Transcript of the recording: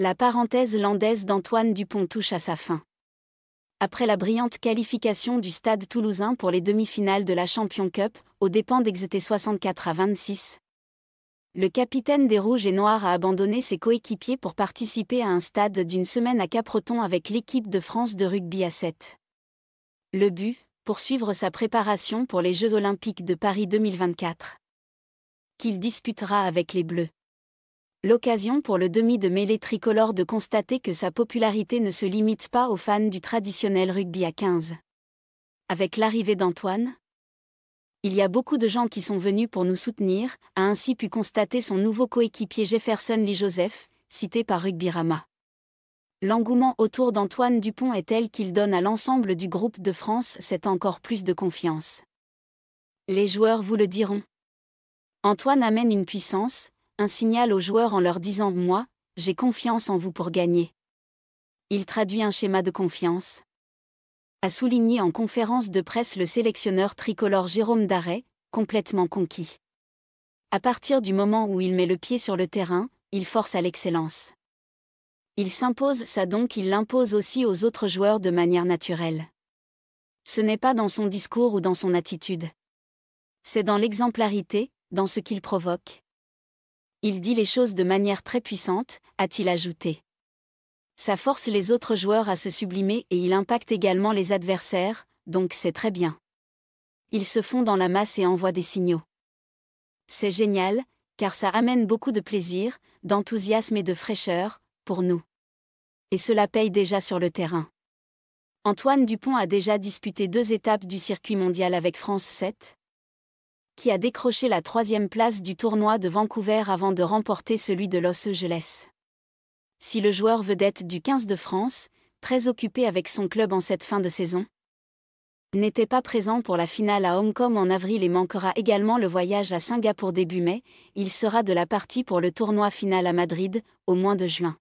La parenthèse landaise d'Antoine Dupont touche à sa fin. Après la brillante qualification du Stade toulousain pour les demi-finales de la Champion Cup, aux dépens d'Exeter 64 à 26, le capitaine des Rouges et Noirs a abandonné ses coéquipiers pour participer à un stade d'une semaine à Capreton avec l'équipe de France de rugby à 7. Le but, poursuivre sa préparation pour les Jeux olympiques de Paris 2024, qu'il disputera avec les Bleus l'occasion pour le demi de mêlée tricolore de constater que sa popularité ne se limite pas aux fans du traditionnel rugby à 15. Avec l'arrivée d'Antoine, il y a beaucoup de gens qui sont venus pour nous soutenir, a ainsi pu constater son nouveau coéquipier Jefferson Lee Joseph, cité par Rugby Rama. L'engouement autour d'Antoine Dupont est tel qu'il donne à l'ensemble du groupe de France cette encore plus de confiance. Les joueurs vous le diront. Antoine amène une puissance, un signal aux joueurs en leur disant ⁇ Moi, j'ai confiance en vous pour gagner ⁇ Il traduit un schéma de confiance. A souligné en conférence de presse le sélectionneur tricolore Jérôme Darret, complètement conquis. À partir du moment où il met le pied sur le terrain, il force à l'excellence. Il s'impose ça donc il l'impose aussi aux autres joueurs de manière naturelle. Ce n'est pas dans son discours ou dans son attitude. C'est dans l'exemplarité, dans ce qu'il provoque. Il dit les choses de manière très puissante, a-t-il ajouté. Ça force les autres joueurs à se sublimer et il impacte également les adversaires, donc c'est très bien. Ils se font dans la masse et envoient des signaux. C'est génial, car ça amène beaucoup de plaisir, d'enthousiasme et de fraîcheur, pour nous. Et cela paye déjà sur le terrain. Antoine Dupont a déjà disputé deux étapes du circuit mondial avec France 7, qui a décroché la troisième place du tournoi de Vancouver avant de remporter celui de Los Angeles. Si le joueur vedette du 15 de France, très occupé avec son club en cette fin de saison, n'était pas présent pour la finale à Hong Kong en avril et manquera également le voyage à Singapour début mai, il sera de la partie pour le tournoi final à Madrid, au mois de juin.